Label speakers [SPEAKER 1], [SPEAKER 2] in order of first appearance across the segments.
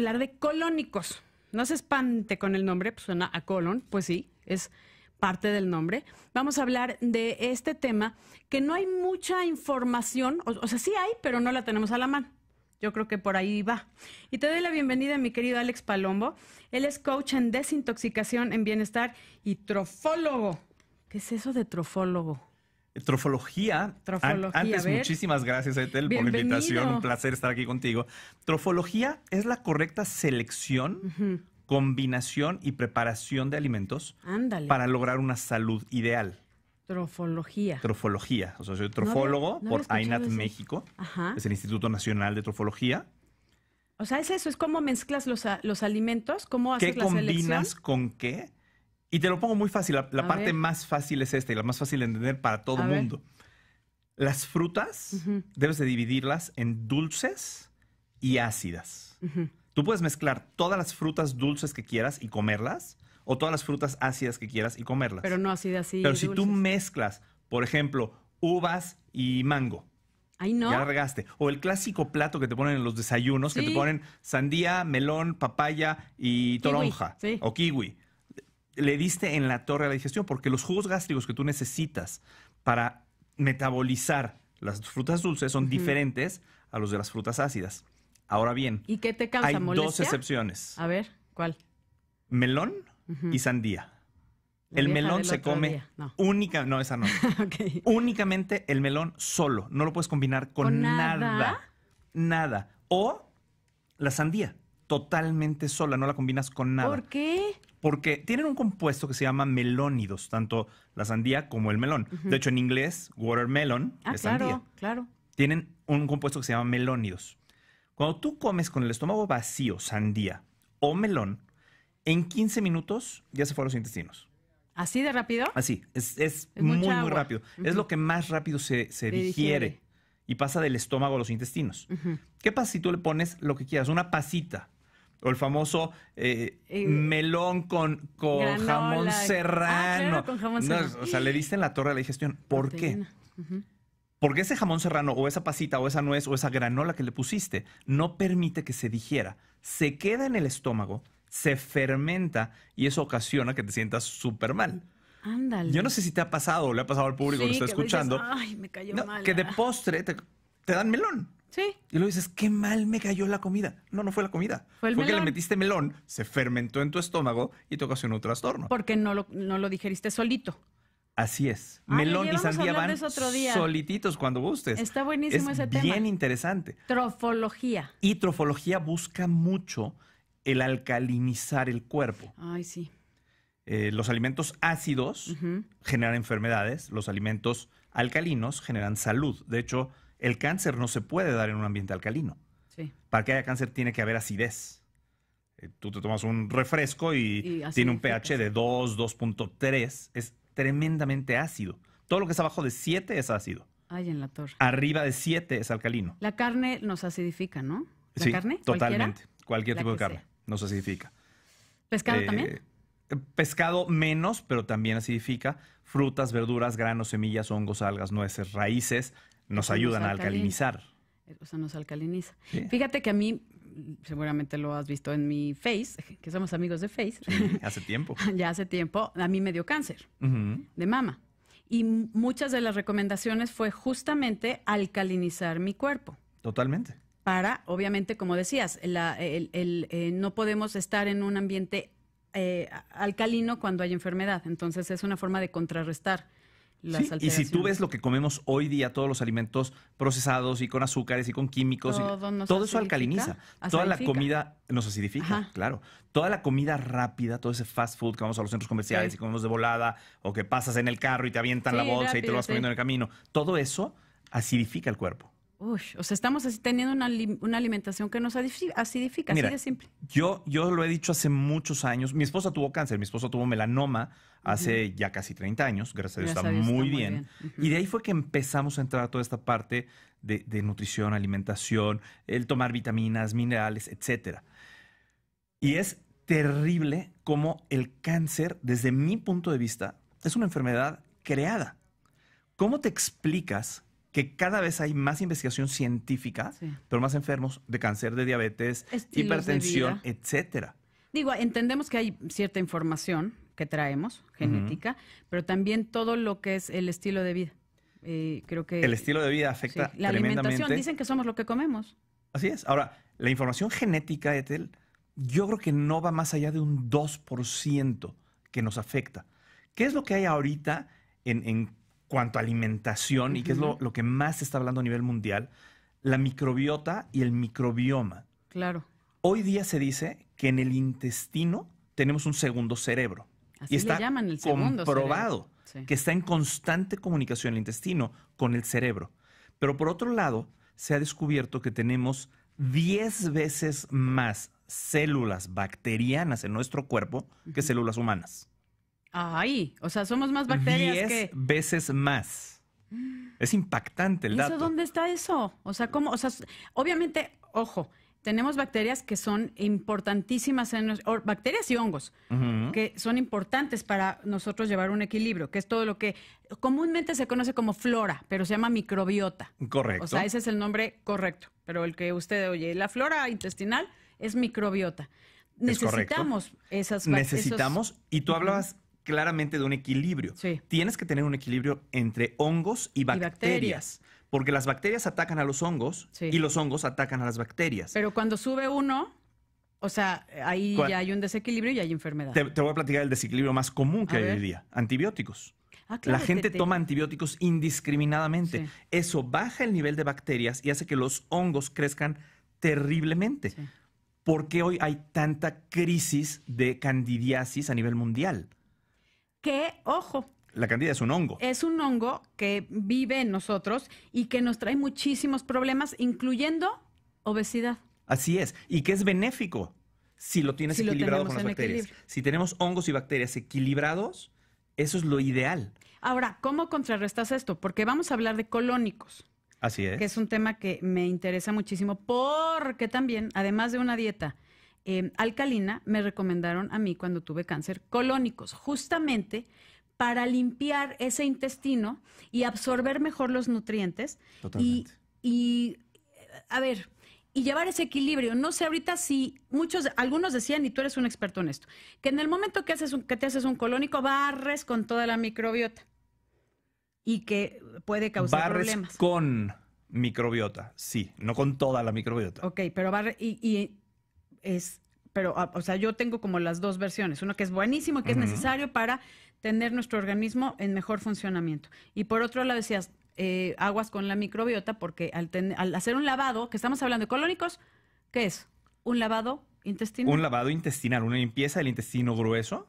[SPEAKER 1] hablar de colónicos. No se espante con el nombre, pues, suena a colon, pues sí, es parte del nombre. Vamos a hablar de este tema que no hay mucha información, o, o, sea, sí hay, pero no la tenemos a la mano. Yo creo que por ahí va. Y te doy la bienvenida a mi querido Alex Palombo. Él es coach en desintoxicación, en bienestar y trofólogo. ¿Qué es eso de trofólogo?
[SPEAKER 2] Trofología.
[SPEAKER 1] antes, muchísimas
[SPEAKER 2] gracias, Etel, por la invitación. Un placer estar aquí contigo. Trofología es la correcta selección, combinación y preparación de alimentos para lograr una salud ideal.
[SPEAKER 1] Trofología.
[SPEAKER 2] Trofología. O sea, soy trofólogo por AINAT México. Ajá. Es el Instituto Nacional de Trofología.
[SPEAKER 1] O sea, es eso, es cómo mezclas los, los alimentos, cómo haces ¿Qué combinas
[SPEAKER 2] con qué y te lo pongo muy fácil. La, parte más fácil es esta y la más fácil de entender para todo el mundo. Las frutas debes de dividirlas en dulces y ácidas. Tú puedes mezclar todas las frutas dulces que quieras y comerlas, o todas las frutas ácidas que quieras y comerlas. Pero
[SPEAKER 1] no ácidas, así Pero si tú
[SPEAKER 2] mezclas, por ejemplo, uvas y mango. Ay, no. Ya regaste. O el clásico plato que te ponen en los desayunos, que te ponen sandía, melón, papaya y toronja. O kiwi le diste en la torre a la digestión, porque los jugos gástricos que tú necesitas para metabolizar las frutas dulces son diferentes a los de las frutas ácidas. Ahora bien,
[SPEAKER 1] ¿y qué te causa hay dos excepciones. A ver,
[SPEAKER 2] ¿cuál? Melón y sandía. el melón se come única, no esa no. Únicamente el melón solo, no lo puedes combinar con, nada? nada, nada. O la sandía totalmente sola, no la combinas con nada. ¿Por qué? porque tienen un compuesto que se llama melónidos, tanto la sandía como el melón. De hecho, en inglés, watermelon ah, es claro, sandía. Claro. Tienen un compuesto que se llama melónidos. Cuando tú comes con el estómago vacío sandía o melón, en 15 minutos ya se fueron los intestinos. ¿Así de rápido? Así, es, muy, muy rápido. Es lo que más rápido se, digiere. y pasa del estómago a los intestinos. ¿Qué pasa si tú le pones lo que quieras? Una pasita, o el famoso eh, eh, melón con, con jamón ah, serrano. con jamón o sea, le diste en la torre a la digestión. ¿Por qué? Porque ese jamón serrano o esa pasita o esa nuez o esa granola que le pusiste no permite que se digiera. Se queda en el estómago, se fermenta y eso ocasiona que te sientas súper mal.
[SPEAKER 1] Ándale. Yo no
[SPEAKER 2] sé si te ha pasado o le ha pasado al público que que está escuchando. Ay,
[SPEAKER 1] me cayó mal. Que de ah".
[SPEAKER 2] postre te dan melón. Y luego dices, qué mal me cayó la comida. No, no fue la comida. Fue, el que le metiste melón, se fermentó en tu estómago y te ocasionó un trastorno.
[SPEAKER 1] Porque no lo, no digeriste solito.
[SPEAKER 2] Así es. Ah, melón y sandía van solititos cuando gustes. Está buenísimo ese bien tema. Bien interesante.
[SPEAKER 1] Trofología.
[SPEAKER 2] Y trofología busca mucho el alcalinizar el cuerpo. Ay, sí. Eh, los alimentos ácidos generan enfermedades, los alimentos alcalinos generan salud. De hecho, el cáncer no se puede dar en un ambiente alcalino. Sí. Para que haya cáncer tiene que haber acidez. Eh, tú te tomas un refresco y, tiene un pH de 2, 2.3. Es tremendamente ácido. Todo lo que está abajo de 7 es ácido.
[SPEAKER 1] Ay, en la torre.
[SPEAKER 2] Arriba de 7 es alcalino.
[SPEAKER 1] La carne nos acidifica, ¿no? ¿La sí, carne? Totalmente.
[SPEAKER 2] Cualquier tipo de carne nos acidifica.
[SPEAKER 1] ¿Pescado eh, también?
[SPEAKER 2] Eh, pescado menos, pero también acidifica. Frutas, verduras, granos, semillas, hongos, algas, nueces, raíces, nos ayudan a alcalinizar.
[SPEAKER 1] Eh, o sea, nos alcaliniza. Fíjate que a mí, seguramente lo has visto en mi Face, que somos amigos de Face.
[SPEAKER 2] hace tiempo.
[SPEAKER 1] ya hace tiempo, a mí me dio cáncer
[SPEAKER 2] de
[SPEAKER 1] mama. Y muchas de las recomendaciones fue justamente alcalinizar mi cuerpo. Totalmente. Para, obviamente, como decías, eh, no podemos estar en un ambiente eh, alcalino cuando hay enfermedad. Entonces es una forma de contrarrestar y si tú ves
[SPEAKER 2] lo que comemos hoy día, todos los alimentos procesados y con azúcares y con químicos, todo, eso alcaliniza. Toda la comida nos acidifica, claro. Toda la comida rápida, todo ese fast food que vamos a los centros comerciales y comemos de volada, o que pasas en el carro y te avientan la bolsa y te lo vas comiendo en el camino, todo eso acidifica el cuerpo
[SPEAKER 1] o sea, estamos así teniendo una, alimentación que nos acidifica, así de simple.
[SPEAKER 2] Yo, yo lo he dicho hace muchos años. Mi esposa tuvo cáncer, mi esposa tuvo melanoma hace ya casi 30 años, gracias a Dios, está, muy bien. Y de ahí fue que empezamos a entrar a toda esta parte de, de nutrición, alimentación, el tomar vitaminas, minerales, etc. Y es terrible como el cáncer, desde mi punto de vista, es una enfermedad creada. ¿Cómo te explicas que cada vez hay más investigación científica, pero más enfermos de cáncer, de diabetes, hipertensión, etcétera.
[SPEAKER 1] Digo, entendemos que hay cierta información que traemos, genética, pero también todo lo que es el estilo de vida. Eh, creo que el estilo
[SPEAKER 2] de vida afecta la alimentación. Dicen
[SPEAKER 1] que somos lo que comemos.
[SPEAKER 2] Así es. Ahora, la información genética, Ethel, yo creo que no va más allá de un 2% que nos afecta. ¿Qué es lo que hay ahorita en cuanto a alimentación y que es lo, que más se está hablando a nivel mundial, la microbiota y el microbioma. Claro. Hoy día se dice que en el intestino tenemos un segundo cerebro.
[SPEAKER 1] Así y está llaman el segundo comprobado que
[SPEAKER 2] está en constante comunicación el intestino con el cerebro. Pero por otro lado, se ha descubierto que tenemos 10 veces más células bacterianas en nuestro cuerpo que células humanas.
[SPEAKER 1] Ay, o sea, somos más bacterias Diez que...
[SPEAKER 2] veces más. Es impactante el ¿Eso dato.
[SPEAKER 1] ¿Dónde está eso? O sea, ¿cómo? O sea, obviamente, ojo, tenemos bacterias que son importantísimas en bacterias y hongos, que son importantes para nosotros llevar un equilibrio, que es todo lo que comúnmente se conoce como flora, pero se llama microbiota.
[SPEAKER 2] Correcto. O sea, ese es
[SPEAKER 1] el nombre correcto, pero el que usted oye, la flora intestinal es microbiota. Necesitamos esas esas Necesitamos,
[SPEAKER 2] y tú hablabas claramente de un equilibrio. Tienes que tener un equilibrio entre hongos y bacterias. Porque las bacterias atacan a los hongos y los hongos atacan a las bacterias.
[SPEAKER 1] Pero cuando sube uno, o sea, ahí ya hay un desequilibrio y hay enfermedad. Te,
[SPEAKER 2] voy a platicar el desequilibrio más común que hay hoy día, antibióticos.
[SPEAKER 1] Ah, la gente toma
[SPEAKER 2] antibióticos indiscriminadamente. Eso baja el nivel de bacterias y hace que los hongos crezcan terriblemente. Porque ¿Por qué hoy hay tanta crisis de candidiasis a nivel mundial? que, ojo, la candida es un hongo.
[SPEAKER 1] Es un hongo que vive en nosotros y que nos trae muchísimos problemas, incluyendo obesidad.
[SPEAKER 2] Así es, y que es benéfico si lo tienes equilibrado con las bacterias. Si tenemos hongos y bacterias equilibrados, eso es lo ideal.
[SPEAKER 1] Ahora, ¿cómo contrarrestas esto? Porque vamos a hablar de colónicos. Así es. Que es un tema que me interesa muchísimo porque también, además de una dieta Em, alcalina me recomendaron a mí cuando tuve cáncer colónicos, justamente para limpiar ese intestino y absorber mejor los nutrientes. Totalmente. Y, a ver, y llevar ese equilibrio. No sé ahorita si muchos, algunos decían, y tú eres un experto en esto, que en el momento que, haces un, que te haces un colónico, barres con toda la microbiota y que puede causar barres problemas.
[SPEAKER 2] Con microbiota, sí, no con toda la microbiota.
[SPEAKER 1] Ok, pero barre, y, y es, pero, ah, o sea, yo tengo como las dos versiones, uno que es buenísimo y que es necesario para tener nuestro organismo en mejor funcionamiento. Y por otro lado decías, eh, aguas con la microbiota, porque al, al hacer un lavado, que estamos hablando de colónicos, ¿qué es? Un lavado intestinal. Un lavado
[SPEAKER 2] intestinal, una limpieza del intestino grueso,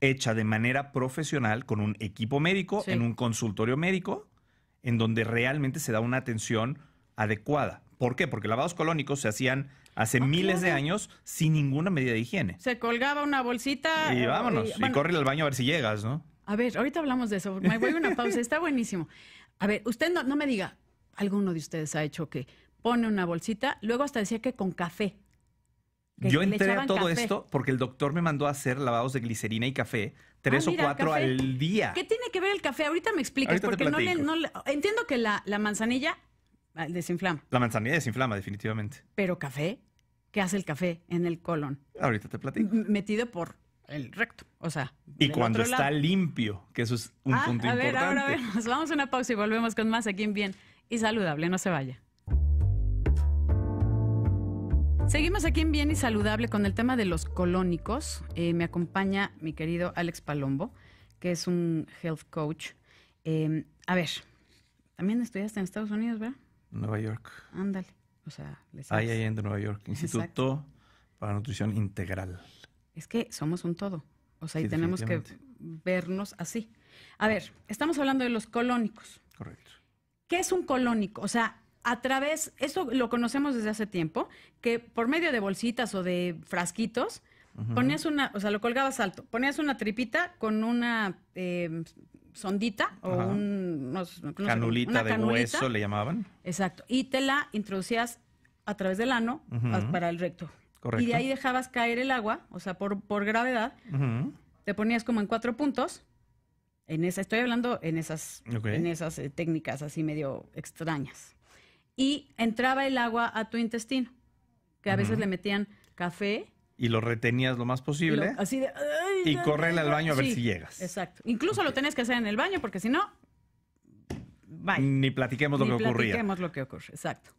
[SPEAKER 2] hecha de manera profesional con un equipo médico, en un consultorio médico, en donde realmente se da una atención adecuada. ¿Por qué? Porque lavados colónicos se hacían hace miles de años sin ninguna medida de higiene.
[SPEAKER 1] Se colgaba una bolsita. Y eh, vámonos, y,
[SPEAKER 2] corre al baño a ver si llegas, ¿no?
[SPEAKER 1] A ver, ahorita hablamos de eso. Me voy a una pausa, está buenísimo. A ver, usted no, me diga, alguno de ustedes ha hecho que pone una bolsita, luego hasta decía que con café. Yo entré a todo esto
[SPEAKER 2] porque el doctor me mandó a hacer lavados de glicerina y café, ah, tres o cuatro al día. ¿Qué
[SPEAKER 1] tiene que ver el café? Ahorita me explicas, porque no, le, entiendo que la manzanilla Ah, desinflama.
[SPEAKER 2] La manzanilla desinflama, definitivamente.
[SPEAKER 1] Pero café, ¿qué hace el café en el colon?
[SPEAKER 2] Ahorita te platico.
[SPEAKER 1] metido por el recto, o sea. Y cuando está
[SPEAKER 2] limpio, que eso es un ah, punto a ver, importante. Ahora, a
[SPEAKER 1] ver, nos vamos a una pausa y volvemos con más aquí en Bien y Saludable, no se vaya. Seguimos aquí en Bien y Saludable con el tema de los colónicos. Eh, me acompaña mi querido Alex Palombo, que es un health coach. Eh, a ver, también estudiaste en Estados Unidos, ¿verdad?
[SPEAKER 2] Nueva York.
[SPEAKER 1] Ándale. O sea, les Ahí, hay en Nueva
[SPEAKER 2] York, Instituto para Nutrición Integral.
[SPEAKER 1] Es que somos un
[SPEAKER 2] todo. O sea, y tenemos que
[SPEAKER 1] vernos así. A ver, estamos hablando de los colónicos. Correcto. ¿Qué es un colónico? O sea, a través, eso lo conocemos desde hace tiempo, que por medio de bolsitas o de frasquitos, Ponías una, o sea, lo colgabas alto, ponías una tripita con una em, sondita o un, canulita de hueso le llamaban. Exacto. Y te la introducías a través del ano para el recto. Correcto. Y de ahí dejabas caer el agua, o sea, por, por gravedad. Te ponías como en cuatro puntos. En esa, estoy hablando en esas, en esas eh, técnicas así medio extrañas. Y entraba el agua a tu intestino, que a veces le metían café
[SPEAKER 2] y lo retenías lo más posible.
[SPEAKER 1] Y correr así al baño a ver si llegas. Exacto. Incluso lo tenías que hacer en el baño porque si no,
[SPEAKER 2] Ni platiquemos lo que ocurría. Ni platiquemos lo que ocurre, exacto.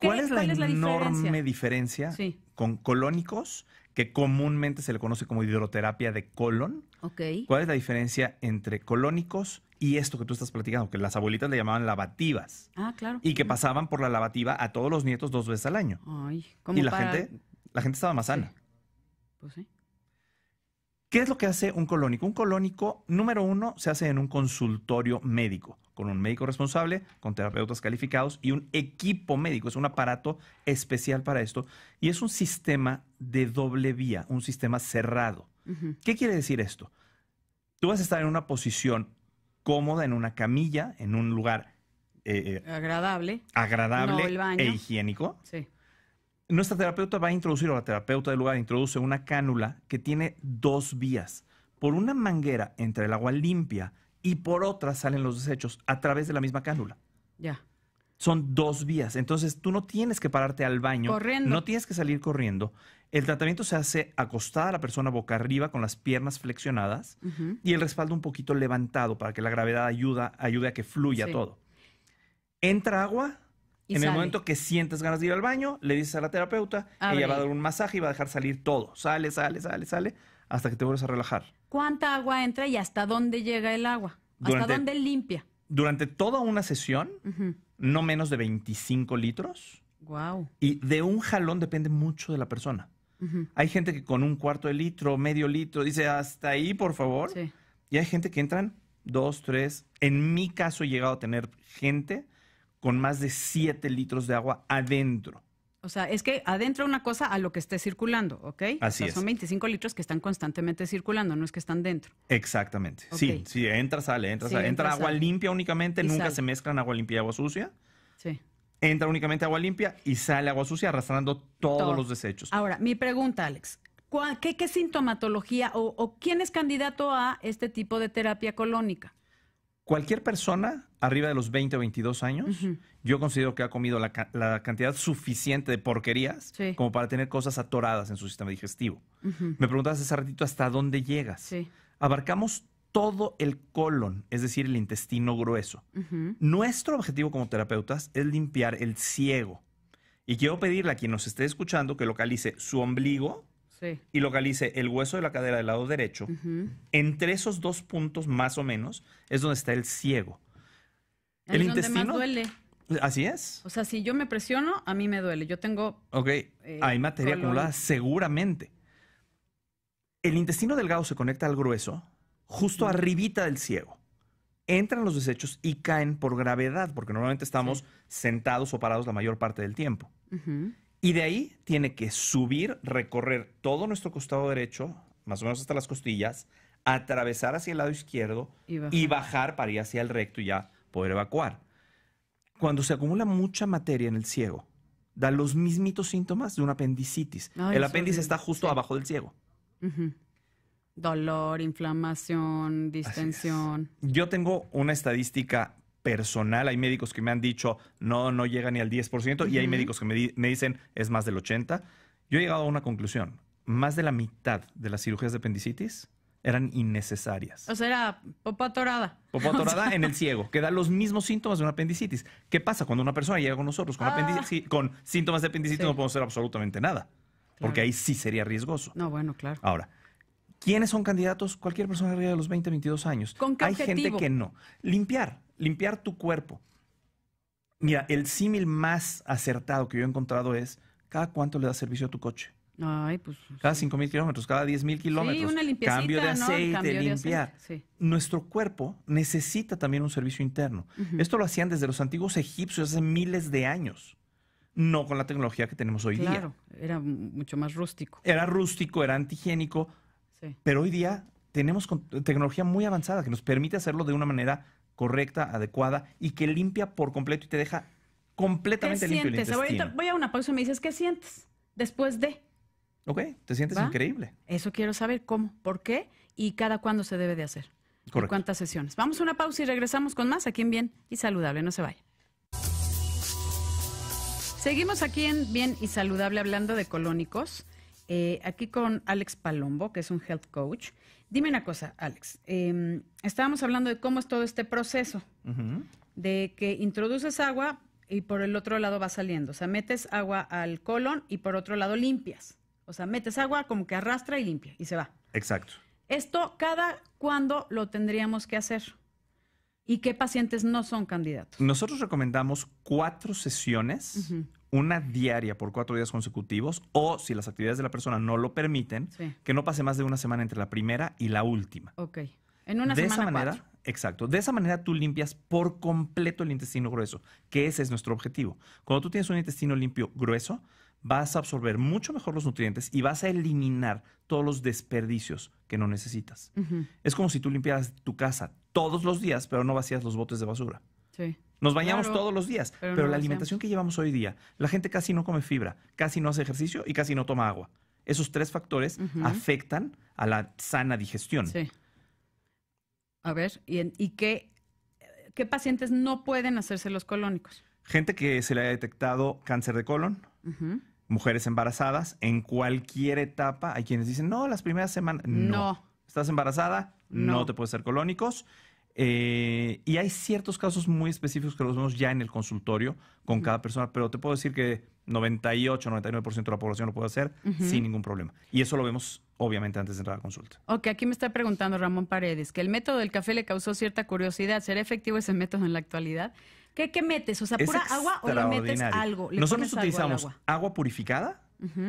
[SPEAKER 2] ¿Cuál es, la enorme diferencia, con colónicos, que comúnmente se le conoce como hidroterapia de colon? Okay. ¿Cuál es la diferencia entre colónicos y esto que tú estás platicando, que las abuelitas le llamaban lavativas? Ah, claro. Y que pasaban por la lavativa a todos los nietos dos veces al año. Ay, y la gente la gente estaba más sana. Pues sí. ¿Qué es lo que hace un colónico? Un colónico, número uno, se hace en un consultorio médico, con un médico responsable, con terapeutas calificados y un equipo médico. Es un aparato especial para esto y es un sistema de doble vía, un sistema cerrado. ¿Qué quiere decir esto? Tú vas a estar en una posición cómoda, en una camilla, en un lugar eh, eh,
[SPEAKER 1] agradable,
[SPEAKER 2] agradable e higiénico. Sí nuestra terapeuta va a introducir, o la terapeuta del lugar introduce una cánula que tiene dos vías. Por una manguera entra el agua limpia y por otra salen los desechos a través de la misma cánula. Ya. Son dos vías. Entonces tú no tienes que pararte al baño. Corriendo. No tienes que salir corriendo. El tratamiento se hace acostada la persona boca arriba con las piernas flexionadas y el respaldo un poquito levantado para que la gravedad ayuda, ayude a que fluya todo. Entra agua, en el momento que sientes ganas de ir al baño, le dices a la terapeuta, ella va a dar un masaje y va a dejar salir todo. Sale, sale, sale, sale, hasta que te vuelves a relajar.
[SPEAKER 1] ¿Cuánta agua entra y hasta dónde llega el agua? ¿Hasta dónde limpia?
[SPEAKER 2] Durante toda una sesión, no menos de 25 litros. Wow. Y de un jalón depende mucho de la persona. Hay gente que con un cuarto de litro, medio litro, dice hasta ahí, por favor. Y hay gente que entran dos, tres. En mi caso he llegado a tener gente con más de 7 litros de agua adentro.
[SPEAKER 1] O sea, es que adentro una cosa a lo que esté circulando, ¿ok? Así es. Son 25 litros que están constantemente circulando, no es que están dentro.
[SPEAKER 2] Exactamente. Sí, sí, entra, sale, entra, sale. Entra, agua limpia únicamente, nunca se mezclan agua limpia y agua sucia. Sí. Entra únicamente agua limpia y sale agua sucia arrastrando todos los desechos.
[SPEAKER 1] Ahora, mi pregunta, Alex. ¿Qué, sintomatología o quién es candidato a este tipo de terapia
[SPEAKER 2] colónica? cualquier persona arriba de los 20 o 22 años, yo considero que ha comido la, cantidad suficiente de porquerías como para tener cosas atoradas en su sistema digestivo. Me preguntabas hace ratito hasta dónde llegas. Abarcamos todo el colon, es decir, el intestino grueso. Nuestro objetivo como terapeutas es limpiar el ciego. Y quiero pedirle a quien nos esté escuchando que localice su ombligo, y localice el hueso de la cadera del lado derecho, entre esos dos puntos más o menos es donde está el ciego. el donde intestino. Más duele. Así es.
[SPEAKER 1] O sea, si yo me presiono, a mí me duele. Yo tengo.
[SPEAKER 2] Ok. Eh, hay materia acumulada, seguramente. El intestino delgado se conecta al grueso, justo arribita del ciego. Entran los desechos y caen por gravedad, porque normalmente estamos sentados o parados la mayor parte del tiempo. Y de ahí tiene que subir, recorrer todo nuestro costado derecho, más o menos hasta las costillas, atravesar hacia el lado izquierdo y bajar, para ir hacia el recto y ya poder evacuar. Cuando se acumula mucha materia en el ciego, da los mismitos síntomas de una apendicitis. el apéndice está justo abajo del ciego.
[SPEAKER 1] Dolor, inflamación, distensión.
[SPEAKER 2] Yo tengo una estadística personal. Hay médicos que me han dicho, no, no llega ni al 10%, y hay médicos que me, dicen, es más del 80%. Yo he llegado a una conclusión. Más de la mitad de las cirugías de apendicitis eran innecesarias.
[SPEAKER 1] O sea, era popa atorada. Popa atorada en el
[SPEAKER 2] ciego, que da los mismos síntomas de una apendicitis. ¿Qué pasa cuando una persona llega con nosotros con, ah. con síntomas de apendicitis? No podemos hacer absolutamente nada, porque ahí sí sería riesgoso. No, bueno, claro. Ahora, ¿Quiénes son candidatos? Cualquier persona de los 20, 22 años. ¿Con Hay gente que no. Limpiar, limpiar tu cuerpo. Mira, el símil más acertado que yo he encontrado es cada cuánto le da servicio a tu coche. Ay, pues, cada 5.000 mil kilómetros, cada 10 mil kilómetros. Sí, una cambio de aceite, de limpiar. Nuestro cuerpo necesita también un servicio interno. Esto lo hacían desde los antiguos egipcios hace miles de años. No con la tecnología que tenemos hoy día. Claro, era mucho más rústico. Era rústico, era antigénico pero hoy día tenemos tecnología muy avanzada que nos permite hacerlo de una manera correcta, adecuada y que limpia por completo y te deja completamente limpio sientes? Voy a, voy
[SPEAKER 1] a una pausa y me dices, ¿qué sientes después de?
[SPEAKER 2] Ok, te sientes increíble.
[SPEAKER 1] Eso quiero saber cómo, por qué y cada cuándo se debe de hacer. Correcto. cuántas sesiones. Vamos a una pausa y regresamos con más aquí en Bien y Saludable. No se vaya. Seguimos aquí en Bien y Saludable hablando de colónicos. Eh, aquí con Alex Palombo, que es un health coach. Dime una cosa, Alex. Em, estábamos hablando de cómo es todo este proceso, de que introduces agua y por el otro lado va saliendo. O sea, metes agua al colon y por otro lado limpias. O sea, metes agua como que arrastra y limpia y se va. Exacto. Esto, ¿cada cuándo lo tendríamos que hacer? ¿Y qué pacientes no son candidatos?
[SPEAKER 2] Nosotros recomendamos cuatro sesiones una diaria por cuatro días consecutivos o, si las actividades de la persona no lo permiten, que no pase más de una semana entre la primera y la última.
[SPEAKER 1] Ok. En una de Esa manera,
[SPEAKER 2] Exacto. De esa manera tú limpias por completo el intestino grueso, que ese es nuestro objetivo. Cuando tú tienes un intestino limpio grueso, vas a absorber mucho mejor los nutrientes y vas a eliminar todos los desperdicios que no necesitas. Es como si tú limpiaras tu casa todos los días, pero no vacías los botes de basura.
[SPEAKER 1] Nos bañamos todos los días, pero, la alimentación
[SPEAKER 2] que llevamos hoy día, la gente casi no come fibra, casi no hace ejercicio y casi no toma agua. Esos tres factores afectan a la sana digestión.
[SPEAKER 1] A ver, ¿y, qué, qué, pacientes no pueden hacerse los colónicos?
[SPEAKER 2] Gente que se le haya detectado cáncer de colon, mujeres embarazadas, en cualquier etapa. Hay quienes dicen, no, las primeras semanas. No. ¿Estás embarazada? No. no te puedes hacer colónicos. Eh, y hay ciertos casos muy específicos que los vemos ya en el consultorio con cada persona, pero te puedo decir que 98, 99% de la población lo puede hacer sin ningún problema. Y eso lo vemos obviamente antes de entrar a la consulta.
[SPEAKER 1] Ok, aquí me está preguntando Ramón Paredes que el método del café le causó cierta curiosidad. ¿Será efectivo ese método en la actualidad? ¿Qué, metes? O sea, pura agua o le metes algo? Nosotros utilizamos
[SPEAKER 2] agua purificada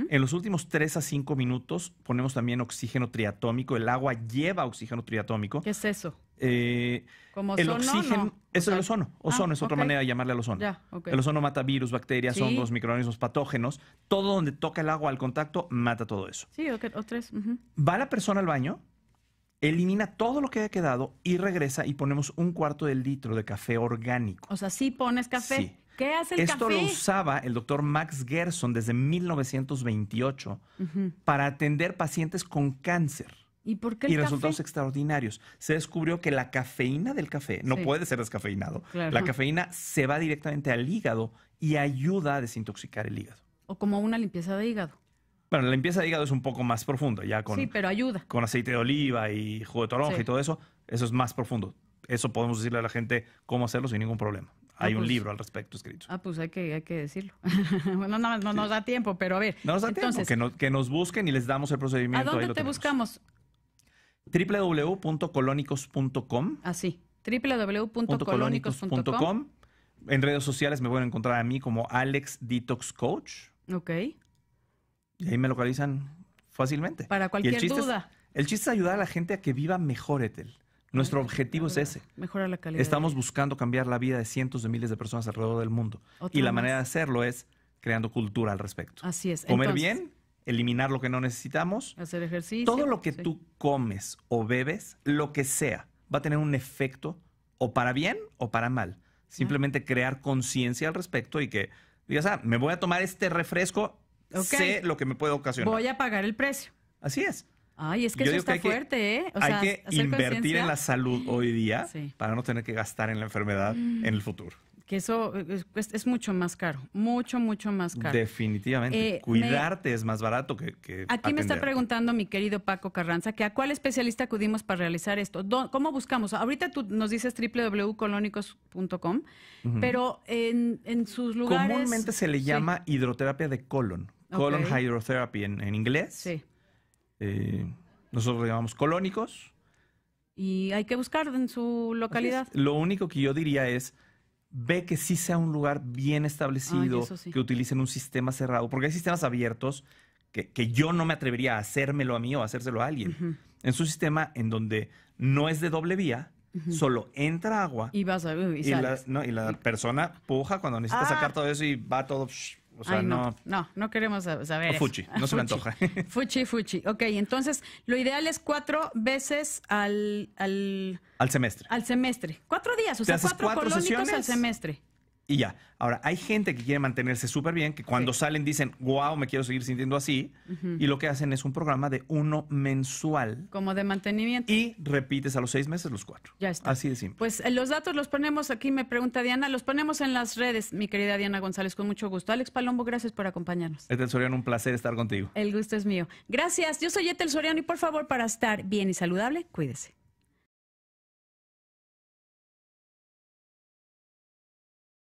[SPEAKER 2] en los últimos 3 a 5 minutos ponemos también oxígeno triatómico. El agua lleva oxígeno triatómico. ¿Qué es eso? Eh,
[SPEAKER 1] el ozono, oxígeno
[SPEAKER 2] es el ozono. Ah, ozono es otra manera de llamarle al ozono. El ozono mata virus, bacterias, hongos, microorganismos, patógenos. Todo donde toca el agua al contacto mata todo eso.
[SPEAKER 1] Sí, o tres. Va
[SPEAKER 2] la persona al baño, elimina todo lo que haya quedado y regresa y ponemos un cuarto del litro de café orgánico.
[SPEAKER 1] O sea, sí pones café. ¿Qué hace el Esto lo usaba
[SPEAKER 2] el doctor Max Gerson desde 1928 para atender pacientes con cáncer.
[SPEAKER 1] ¿Y, por qué y resultados
[SPEAKER 2] extraordinarios. Se descubrió que la cafeína del café no puede ser descafeinado. La cafeína se va directamente al hígado y ayuda a desintoxicar el hígado.
[SPEAKER 1] O como una limpieza de hígado.
[SPEAKER 2] Bueno, la limpieza de hígado es un poco más profunda, ya con. pero ayuda. Con aceite de oliva y jugo de toronja y todo eso. Eso es más profundo. Eso podemos decirle a la gente cómo hacerlo sin ningún problema. Ah, hay un pues, libro al respecto escrito.
[SPEAKER 1] Ah, pues hay que, decirlo. bueno, no, nos da tiempo, pero a ver. No nos da tiempo,
[SPEAKER 2] que, nos busquen y les damos el procedimiento. ¿A dónde te buscamos? www.colónicos.com.
[SPEAKER 1] Así, ah, www.colónicos.com.
[SPEAKER 2] En redes sociales me pueden encontrar a mí como Alex Detox Coach. Ok. Y ahí me localizan fácilmente. Para cualquier duda. el chiste es ayudar a la gente a que viva mejor, Ethel. Nuestro objetivo es ese. Mejorar la calidad. Estamos buscando cambiar la vida de cientos de miles de personas alrededor del mundo. y la manera de hacerlo es creando cultura al respecto. Así es. Comer bien, eliminar lo que no necesitamos.
[SPEAKER 1] Hacer ejercicio. Todo lo que tú
[SPEAKER 2] comes o bebes, lo que sea, va a tener un efecto o para bien o para mal. Simplemente crear conciencia al respecto y que digas, ah, me voy a tomar este refresco, sé lo que me puede ocasionar. Voy
[SPEAKER 1] a pagar el precio. Así es. Ay, es que eso está fuerte, ¿eh? hay que invertir en la
[SPEAKER 2] salud hoy día para no tener que gastar en la enfermedad mm. en el futuro.
[SPEAKER 1] Que eso es, mucho más caro, mucho, mucho más caro.
[SPEAKER 2] Definitivamente. Eh, Cuidarte es más barato que... aquí me está
[SPEAKER 1] preguntando mi querido Paco Carranza que a cuál especialista acudimos para realizar esto. ¿Cómo buscamos? Ahorita tú nos dices www.colónicos.com, pero en, sus lugares... Comúnmente se le llama
[SPEAKER 2] hidroterapia de colon, colon hydrotherapy en, en inglés. Sí eh, nosotros lo llamamos colónicos.
[SPEAKER 1] Y hay que buscar en su localidad.
[SPEAKER 2] Lo único que yo diría es, ve que sí sea un lugar bien establecido, que utilicen un sistema cerrado, porque hay sistemas abiertos que, que, yo no me atrevería a hacérmelo a mí o a hacérselo a alguien. Es un En su sistema en donde no es de doble vía, Solo entra agua. Y
[SPEAKER 1] vas y, y,
[SPEAKER 2] la, persona puja cuando necesita ah. sacar todo eso y va todo. O sea, no,
[SPEAKER 1] no, no, queremos saber. Eso. Fuchi, no se me antoja. Fuchi, fuchi. Ok, entonces lo ideal es cuatro veces al, al, al semestre. Al semestre. Cuatro días, o sea, cuatro, cuatro al semestre
[SPEAKER 2] y ya. Ahora, hay gente que quiere mantenerse súper bien, que cuando salen dicen, wow, me quiero seguir sintiendo así, y lo que hacen es un programa de uno mensual.
[SPEAKER 1] Como de mantenimiento. Y
[SPEAKER 2] repites a los seis meses los cuatro. Ya está. Así de simple.
[SPEAKER 1] Pues eh, los datos los ponemos aquí, me pregunta Diana, los ponemos en las redes, mi querida Diana González, con mucho gusto. Alex Palombo, gracias por acompañarnos.
[SPEAKER 2] Etel Soriano, un placer estar contigo.
[SPEAKER 1] El gusto es mío. Gracias, yo soy Etel Soriano y por favor, para estar bien y saludable, cuídese.